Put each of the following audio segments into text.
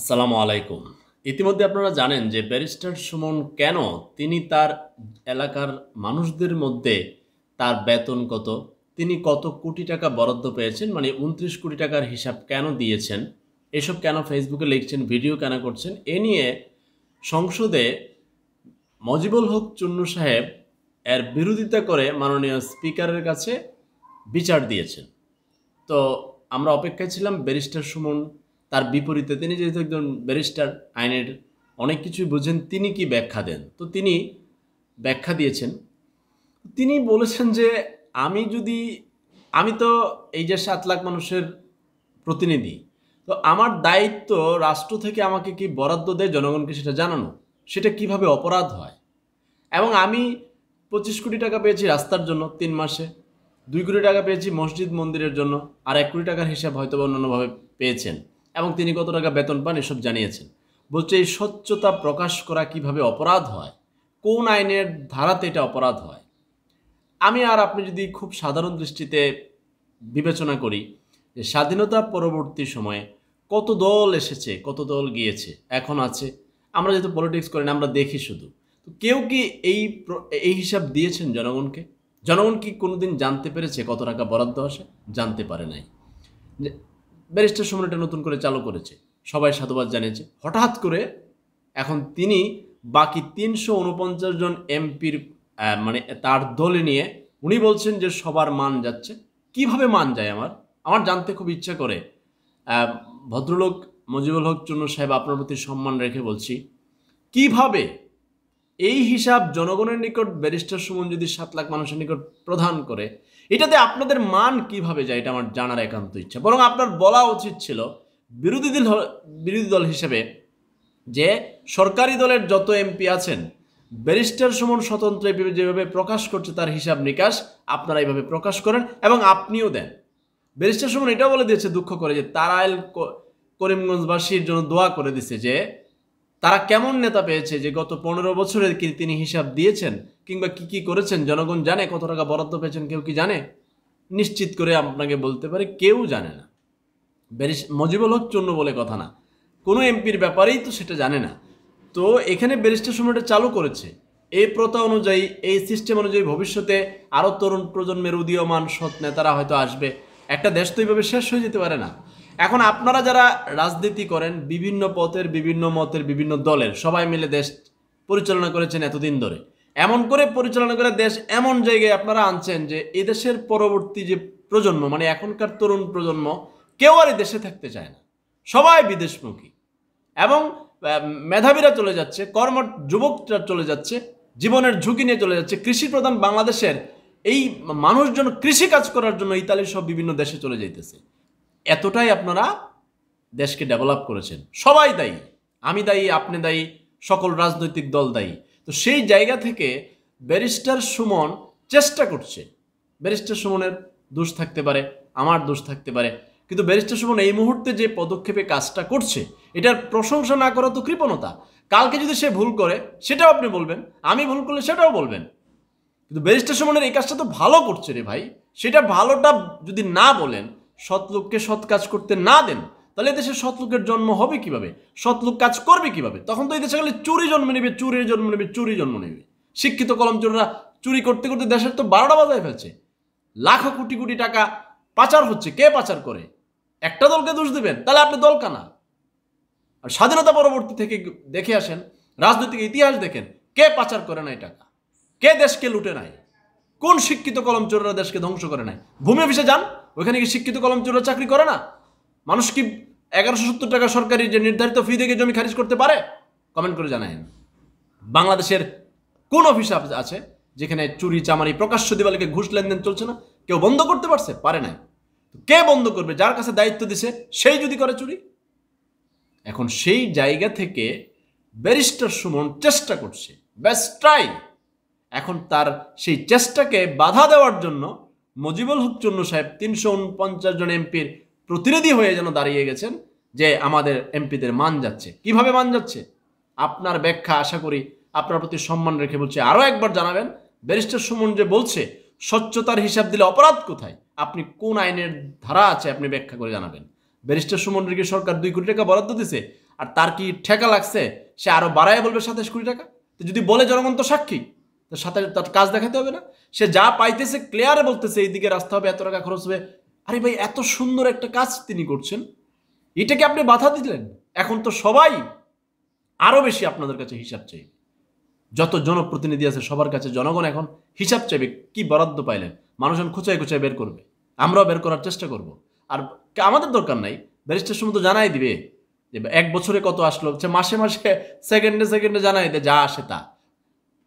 আসসালামু আলাইকুম ইতিমধ্যে আপনারা জানেন যে ব্যারিস্টার সুমন কেন তিনি তার এলাকার মানুষদের মধ্যে তার বেতন কত তিনি কত কোটি টাকা বরাদ্দ পেয়েছেন মানে উনত্রিশ কোটি টাকার হিসাব কেন দিয়েছেন এসব কেন ফেসবুকে লিখছেন ভিডিও কেন করছেন এ নিয়ে সংসদে মজিবুল হক চুন্নু সাহেব এর বিরোধিতা করে মাননীয় স্পিকারের কাছে বিচার দিয়েছেন তো আমরা অপেক্ষায় ছিলাম ব্যারিস্টার সুমন তার বিপরীতে তিনি যেহেতু একজন ব্যারিস্টার আইনের অনেক কিছুই বুঝেন তিনি কি ব্যাখ্যা দেন তো তিনি ব্যাখ্যা দিয়েছেন তিনি বলেছেন যে আমি যদি আমি তো এই যে সাত লাখ মানুষের প্রতিনিধি তো আমার দায়িত্ব রাষ্ট্র থেকে আমাকে কি বরাদ্দ দেয় জনগণকে সেটা জানানো সেটা কিভাবে অপরাধ হয় এবং আমি পঁচিশ কোটি টাকা পেয়েছি রাস্তার জন্য তিন মাসে দুই কোটি টাকা পেয়েছি মসজিদ মন্দিরের জন্য আর এক কোটি টাকার হিসাব হয়তো অন্যান্যভাবে পেয়েছেন এবং তিনি কত টাকা বেতন পান এসব জানিয়েছেন বলছে এই স্বচ্ছতা প্রকাশ করা কিভাবে অপরাধ হয় কোন আইনের ধারাতে এটা অপরাধ হয় আমি আর আপনি যদি খুব সাধারণ দৃষ্টিতে বিবেচনা করি যে স্বাধীনতা পরবর্তী সময়ে কত দল এসেছে কত দল গিয়েছে এখন আছে আমরা যেহেতু পলিটিক্স করি না আমরা দেখি শুধু তো কেউ কি এই এই হিসাব দিয়েছেন জনগণকে জনগণ কি কোনোদিন জানতে পেরেছে কত টাকা বরাদ্দ আসে জানতে পারে নাই ব্যারিস্টার সমন এটা নতুন করে চালু করেছে সবাই সাধুবাদ জানিয়েছে হঠাৎ করে এখন তিনি বাকি তিনশো উনপঞ্চাশ জন এমপির মানে তার দলে নিয়ে উনি বলছেন যে সবার মান যাচ্ছে কিভাবে মান যায় আমার আমার জানতে খুব ইচ্ছা করে ভদ্রলোক মজিবুল হক চুন্নু সাহেব আপনার প্রতি সম্মান রেখে বলছি কিভাবে এই হিসাব জনগণের নিকট ব্যারিস্টার সুমন যদি সাত লাখ মানুষের নিকট প্রদান করে এটাতে আপনাদের মান কিভাবে যায় এটা আমার জানার একান্ত ইচ্ছা বরং আপনার বলা উচিত ছিল বিরোধী দল বিরোধী দল হিসেবে যে সরকারি দলের যত এমপি আছেন ব্যারিস্টার সুমন স্বতন্ত্র যেভাবে প্রকাশ করছে তার হিসাব নিকাশ আপনারা এইভাবে প্রকাশ করেন এবং আপনিও দেন ব্যারিস্টার সুমন এটাও বলে দিয়েছে দুঃখ করে যে তারাইল করিমগঞ্জবাসীর জন্য দোয়া করে দিছে যে তারা কেমন নেতা পেয়েছে যে গত পনেরো বছরে কি তিনি হিসাব দিয়েছেন কিংবা কি কি করেছেন জনগণ জানে কত টাকা বরাদ্দ পেয়েছেন কেউ কি জানে নিশ্চিত করে আপনাকে বলতে পারে কেউ জানে না বেরিস মজিবুল হক চন্ন বলে কথা না কোনো এমপির ব্যাপারেই তো সেটা জানে না তো এখানে ব্যারিস্টার সময়টা চালু করেছে এই প্রথা অনুযায়ী এই সিস্টেম অনুযায়ী ভবিষ্যতে আরও তরুণ প্রজন্মের উদীয়মান সৎ নেতারা হয়তো আসবে একটা দেশ তো এইভাবে শেষ হয়ে যেতে পারে না এখন আপনারা যারা রাজনীতি করেন বিভিন্ন পথের বিভিন্ন মতের বিভিন্ন দলের সবাই মিলে দেশ পরিচালনা করেছেন এতদিন ধরে এমন করে পরিচালনা করে দেশ এমন জায়গায় আপনারা আনছেন যে এদেশের পরবর্তী যে প্রজন্ম মানে এখনকার তরুণ প্রজন্ম কেউ আর দেশে থাকতে চায় না সবাই বিদেশমুখী এবং মেধাবীরা চলে যাচ্ছে কর্ম যুবকরা চলে যাচ্ছে জীবনের ঝুঁকি নিয়ে চলে যাচ্ছে কৃষি প্রধান বাংলাদেশের এই মানুষজন কৃষি কাজ করার জন্য ইতালি সব বিভিন্ন দেশে চলে যাইতেছে এতটাই আপনারা দেশকে ডেভেলপ করেছেন সবাই দায়ী আমি দায়ী আপনি দায়ী সকল রাজনৈতিক দল দায়ী তো সেই জায়গা থেকে ব্যারিস্টার সুমন চেষ্টা করছে ব্যারিস্টার সুমনের দোষ থাকতে পারে আমার দোষ থাকতে পারে কিন্তু ব্যারিস্টার সুমন এই মুহূর্তে যে পদক্ষেপে কাজটা করছে এটার প্রশংসা না করা তো কৃপণতা কালকে যদি সে ভুল করে সেটাও আপনি বলবেন আমি ভুল করলে সেটাও বলবেন কিন্তু ব্যারিস্টার সুমনের এই কাজটা তো ভালো করছে রে ভাই সেটা ভালোটা যদি না বলেন সৎ লোককে সৎ কাজ করতে না দেন তাহলে দেশে সৎ লোকের জন্ম হবে কিভাবে সৎ লোক কাজ করবে কিভাবে তখন তো এই দেশে গেলে চুরি জন্ম নেবে চুরির জন্ম নেবে চুরি জন্ম নেবে শিক্ষিত কলম চোররা চুরি করতে করতে দেশের তো বারোটা বাজায় ফেলছে লাখো কোটি কোটি টাকা পাচার হচ্ছে কে পাচার করে একটা দলকে দোষ দেবেন তাহলে আপনি দল কানা আর স্বাধীনতা পরবর্তী থেকে দেখে আসেন রাজনৈতিক ইতিহাস দেখেন কে পাচার করে নাই টাকা কে দেশকে লুটে নাই কোন শিক্ষিত কলম চোররা দেশকে ধ্বংস করে নাই ভূমি অফিসে যান ওখানে কি শিক্ষিত কলম কলমচুরা চাকরি করে না মানুষ কি এগারোশো সত্তর টাকা সরকারি যে নির্ধারিত ফি থেকে জমি খারিজ করতে পারে কমেন্ট করে জানায় বাংলাদেশের কোন অফিস আছে যেখানে চুরি চামারি প্রকাশ্য দিবালিকে ঘুষ লেনদেন চলছে না কেউ বন্ধ করতে পারছে পারে নাই কে বন্ধ করবে যার কাছে দায়িত্ব দিছে সেই যদি করে চুরি এখন সেই জায়গা থেকে ব্যারিস্টার সুমন চেষ্টা করছে ব্যাস ট্রাই এখন তার সেই চেষ্টাকে বাধা দেওয়ার জন্য মজিবুল হক চন্ন সাহেব তিনশো উনপঞ্চাশ জন এমপির প্রতিনিধি হয়ে যেন দাঁড়িয়ে গেছেন যে আমাদের এমপিদের মান যাচ্ছে কিভাবে মান যাচ্ছে আপনার ব্যাখ্যা আশা করি আপনার প্রতি সম্মান রেখে বলছে আরও একবার জানাবেন ব্যারিস্টার সুমন যে বলছে স্বচ্ছতার হিসাব দিলে অপরাধ কোথায় আপনি কোন আইনের ধারা আছে আপনি ব্যাখ্যা করে জানাবেন ব্যারিস্টার সুমন রেখে সরকার দুই কোটি টাকা বরাদ্দ দিছে আর তার কি ঠেকা লাগছে সে আরও বাড়ায় বলবে সাতাশ কোটি টাকা যদি বলে জনগণ তো সাক্ষী সাথে তার কাজ দেখাতে হবে না সে যা পাইতেছে ক্লিয়ারে বলতেছে এইদিকে রাস্তা হবে এত টাকা খরচ হবে আরে ভাই এত সুন্দর একটা কাজ তিনি করছেন এটাকে আপনি বাধা দিলেন এখন তো সবাই আরও বেশি আপনাদের কাছে হিসাব চাই যত জনপ্রতিনিধি আছে সবার কাছে জনগণ এখন হিসাব চাইবে কি বরাদ্দ পাইলেন মানুষজন খোঁচায় খোঁচায় বের করবে আমরাও বের করার চেষ্টা করব আর আমাদের দরকার নাই ব্যারিস্টার সময় তো জানাই দিবে যে এক বছরে কত আসলো মাসে মাসে সেকেন্ডে সেকেন্ডে জানাই দেয় যা আসে তা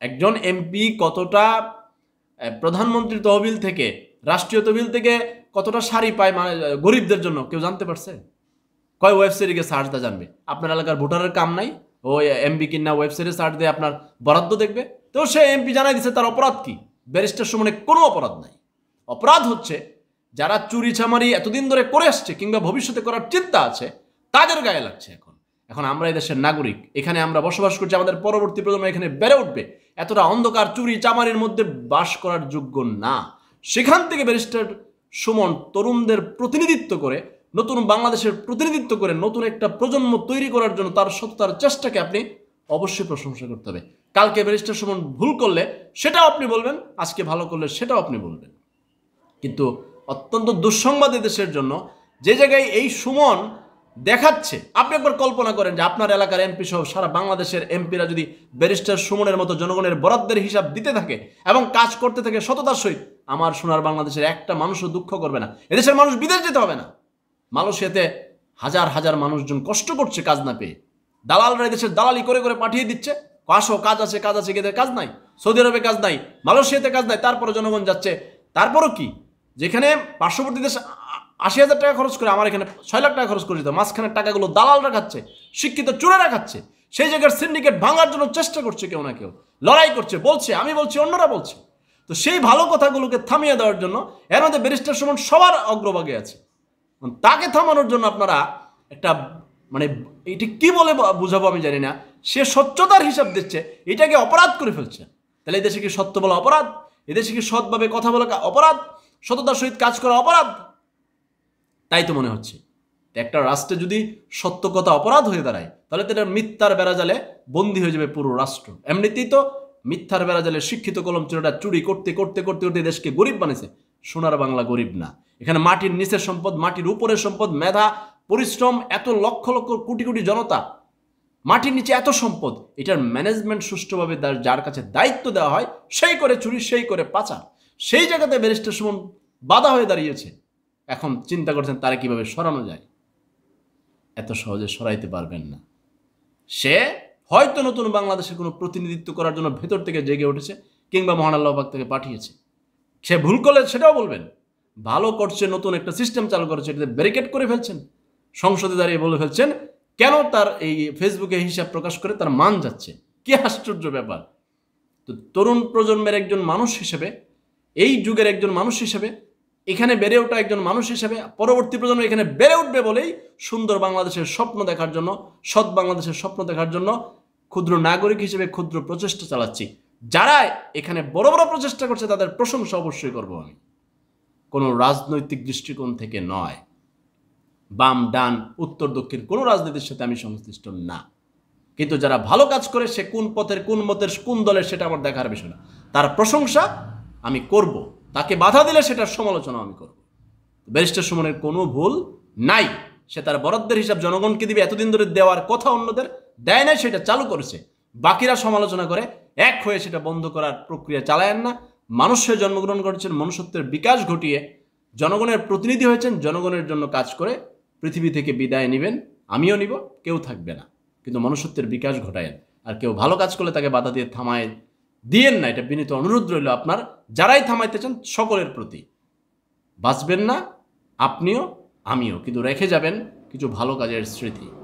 একজন এমপি কতটা প্রধানমন্ত্রী তহবিল থেকে রাষ্ট্রীয় তহবিল থেকে কতটা শাড়ি পায় মানে গরিবদের জন্য কেউ জানতে পারছে কয় ওয়েবসাইটে গিয়ে সার্চ দা জানবে আপনার এলাকার ভোটারের কাম নাই ও এমপি কিনা ওয়েবসাইটে সার্চ দিয়ে আপনার বরাদ্দ দেখবে তো সে এমপি জানাই দিচ্ছে তার অপরাধ কি ব্যারিস্টার সমানে কোনো অপরাধ নাই অপরাধ হচ্ছে যারা চুরি ছামারি এতদিন ধরে করে আসছে কিংবা ভবিষ্যতে করার চিন্তা আছে তাদের গায়ে লাগছে এখন এখন আমরা এদেশের নাগরিক এখানে আমরা বসবাস করছি আমাদের পরবর্তী প্রজন্ম এখানে বেড়ে উঠবে এতটা অন্ধকার চুরি চামারের মধ্যে বাস করার যোগ্য না সেখান থেকে ব্যারিস্টার সুমন তরুণদের প্রতিনিধিত্ব করে নতুন বাংলাদেশের প্রতিনিধিত্ব করে নতুন একটা প্রজন্ম তৈরি করার জন্য তার সত্যার চেষ্টাকে আপনি অবশ্যই প্রশংসা করতে হবে কালকে ব্যারিস্টার সুমন ভুল করলে সেটাও আপনি বলবেন আজকে ভালো করলে সেটাও আপনি বলবেন কিন্তু অত্যন্ত দুঃসংবাদ দেশের জন্য যে জায়গায় এই সুমন দেখাচ্ছে আপনি একবার কল্পনা করেন যে আপনার এলাকার এমপি সহ সারা বাংলাদেশের এমপিরা যদি ব্যারিস্টার সুমনের মতো জনগণের বরাদ্দের হিসাব দিতে থাকে এবং কাজ করতে থাকে সততার সহিত আমার সোনার বাংলাদেশের একটা মানুষও দুঃখ করবে না এদেশের মানুষ বিদেশ যেতে হবে না মালয়েশিয়াতে হাজার হাজার মানুষজন কষ্ট করছে কাজ না পেয়ে দালালরা এদেশের দালালি করে করে পাঠিয়ে দিচ্ছে আসো কাজ আছে কাজ আছে গেদের কাজ নাই সৌদি আরবে কাজ নাই মালয়েশিয়াতে কাজ নাই তারপরে জনগণ যাচ্ছে তারপরও কি যেখানে পার্শ্ববর্তী দেশ আশি হাজার টাকা খরচ করে আমার এখানে ছয় লাখ টাকা খরচ করে দিত মাঝখানের টাকাগুলো দালাল রাখাচ্ছে শিক্ষিত চোরে রাখাচ্ছে সেই জায়গার সিন্ডিকেট ভাঙার জন্য চেষ্টা করছে কেউ না কেউ লড়াই করছে বলছে আমি বলছি অন্যরা বলছে তো সেই ভালো কথাগুলোকে থামিয়ে দেওয়ার জন্য এর মধ্যে ব্যারিস্টার সুমন সবার অগ্রভাগে আছে তাকে থামানোর জন্য আপনারা একটা মানে এটি কি বলে বুঝাবো আমি জানি না সে স্বচ্ছতার হিসাব দিচ্ছে এটাকে অপরাধ করে ফেলছে তাহলে এদেশে কি সত্য বলা অপরাধ এদেশে কি সৎভাবে কথা বলা অপরাধ সততার সহিত কাজ করা অপরাধ তাই তো মনে হচ্ছে একটা রাষ্ট্রে যদি সত্য কথা অপরাধ হয়ে দাঁড়ায় তাহলে তো মিথ্যার বেড়াজালে বন্দী হয়ে যাবে পুরো রাষ্ট্র এমনিতেই তো মিথ্যার বেড়াজালে শিক্ষিত কলম চোরটা চুরি করতে করতে করতে করতে দেশকে গরিব বানিয়েছে সোনার বাংলা গরিব না এখানে মাটির নিচের সম্পদ মাটির উপরের সম্পদ মেধা পরিশ্রম এত লক্ষ লক্ষ কোটি কোটি জনতা মাটির নিচে এত সম্পদ এটার ম্যানেজমেন্ট সুষ্ঠুভাবে যার কাছে দায়িত্ব দেওয়া হয় সেই করে চুরি সেই করে পাচার সেই জায়গাতে ব্যারিস্টার সুমন বাধা হয়ে দাঁড়িয়েছে এখন চিন্তা করছেন তারা কিভাবে সরানো যায় এত সহজে সরাইতে পারবেন না সে হয়তো নতুন বাংলাদেশের কোনো প্রতিনিধিত্ব করার জন্য ভেতর থেকে জেগে উঠেছে কিংবা মহান থেকে তাকে পাঠিয়েছে সে ভুল করলে সেটাও বলবেন ভালো করছে নতুন একটা সিস্টেম চালু করেছে এটাতে ব্যারিকেড করে ফেলছেন সংসদে দাঁড়িয়ে বলে ফেলছেন কেন তার এই ফেসবুকে হিসাব প্রকাশ করে তার মান যাচ্ছে কি আশ্চর্য ব্যাপার তো তরুণ প্রজন্মের একজন মানুষ হিসেবে এই যুগের একজন মানুষ হিসেবে এখানে বেড়ে ওঠা একজন মানুষ হিসেবে পরবর্তী প্রজন্ম এখানে বেড়ে উঠবে বলেই সুন্দর বাংলাদেশের স্বপ্ন দেখার জন্য সৎ বাংলাদেশের স্বপ্ন দেখার জন্য ক্ষুদ্র নাগরিক হিসেবে ক্ষুদ্র প্রচেষ্টা চালাচ্ছি যারা এখানে বড় বড় প্রচেষ্টা করছে তাদের প্রশংসা অবশ্যই করব আমি কোনো রাজনৈতিক দৃষ্টিকোণ থেকে নয় বাম ডান উত্তর দক্ষিণ কোনো রাজনীতির সাথে আমি সংশ্লিষ্ট না কিন্তু যারা ভালো কাজ করে সে কোন পথের কোন মতের কোন দলের সেটা আমার দেখার বিষয় না তার প্রশংসা আমি করব তাকে বাধা দিলে সেটার সমালোচনা আমি করব ব্যারিস্টার সুমনের কোনো ভুল নাই সে তার বরাদ্দের হিসাব জনগণকে দিবে এতদিন ধরে দেওয়ার কথা অন্যদের দেয় না সেটা চালু করেছে বাকিরা সমালোচনা করে এক হয়ে সেটা বন্ধ করার প্রক্রিয়া চালায়েন না মানুষের জন্মগ্রহণ করেছেন মনুষ্যত্বের বিকাশ ঘটিয়ে জনগণের প্রতিনিধি হয়েছেন জনগণের জন্য কাজ করে পৃথিবী থেকে বিদায় নেবেন আমিও নিব কেউ থাকবে না কিন্তু মনুষ্যত্বের বিকাশ ঘটায়েন আর কেউ ভালো কাজ করলে তাকে বাধা দিয়ে থামায় দিয়েন না এটা বিনীত অনুরোধ রইল আপনার যারাই থামাইতে চান সকলের প্রতি বাঁচবেন না আপনিও আমিও কিন্তু রেখে যাবেন কিছু ভালো কাজের স্মৃতি